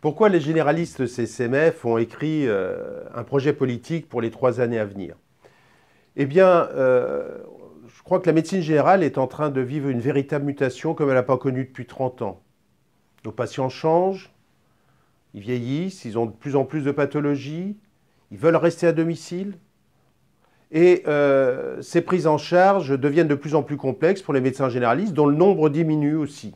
Pourquoi les généralistes CCMF ont écrit euh, un projet politique pour les trois années à venir Eh bien, euh, je crois que la médecine générale est en train de vivre une véritable mutation comme elle n'a pas connue depuis 30 ans. Nos patients changent, ils vieillissent, ils ont de plus en plus de pathologies, ils veulent rester à domicile. Et euh, ces prises en charge deviennent de plus en plus complexes pour les médecins généralistes, dont le nombre diminue aussi.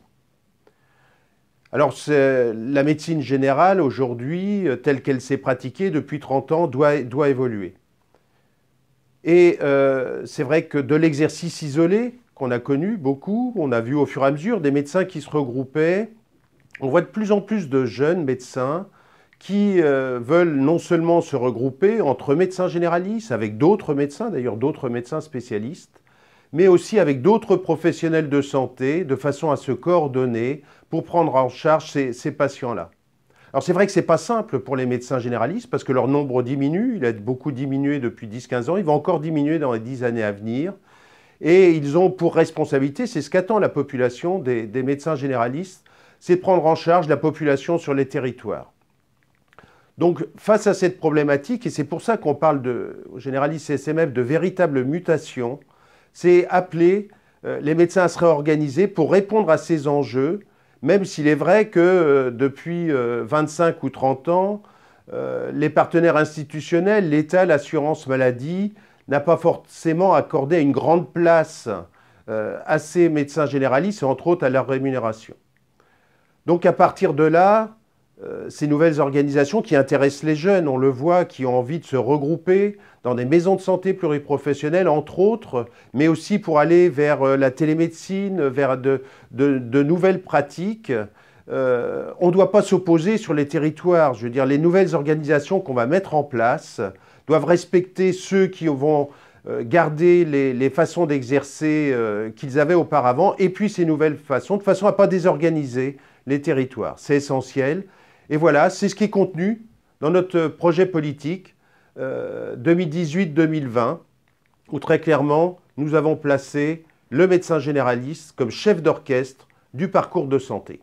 Alors, la médecine générale, aujourd'hui, euh, telle qu'elle s'est pratiquée depuis 30 ans, doit, évoluer. Et euh, c'est vrai que de l'exercice isolé, qu'on a connu beaucoup, on a vu au fur et à mesure des médecins qui se regroupaient, on voit de plus en plus de jeunes médecins qui euh, veulent non seulement se regrouper entre médecins généralistes, avec d'autres médecins, d'ailleurs d'autres médecins spécialistes, mais aussi avec d'autres professionnels de santé, de façon à se coordonner pour prendre en charge ces, patients-là. Alors c'est vrai que ce n'est pas simple pour les médecins généralistes parce que leur nombre diminue, il a beaucoup diminué depuis 10-15 ans, il va encore diminuer dans les 10 années à venir. Et ils ont pour responsabilité, c'est ce qu'attend la population des, médecins généralistes, c'est de prendre en charge la population sur les territoires. Donc face à cette problématique, et c'est pour ça qu'on parle de, au généraliste CSMF de véritables mutations c'est appeler euh, les médecins à se réorganiser pour répondre à ces enjeux, même s'il est vrai que euh, depuis 25 euh, ou 30 ans, les partenaires institutionnels, l'État, l'assurance maladie, n'a pas forcément accordé une grande place à ces médecins généralistes entre autres à leur rémunération. Donc à partir de là, euh, ces nouvelles organisations qui intéressent les jeunes, on le voit, qui ont envie de se regrouper dans des maisons de santé pluriprofessionnelles, entre autres, mais aussi pour aller vers euh, la télémédecine, vers de, nouvelles pratiques. Euh, on ne doit pas s'opposer sur les territoires. Je veux dire, les nouvelles organisations qu'on va mettre en place doivent respecter ceux qui vont garder les, façons d'exercer qu'ils avaient auparavant et puis ces nouvelles façons, de façon à ne pas désorganiser les territoires. C'est essentiel. Et voilà, c'est ce qui est contenu dans notre euh, projet politique 2018-2020, euh, où très clairement, nous avons placé le médecin généraliste comme chef d'orchestre du parcours de santé.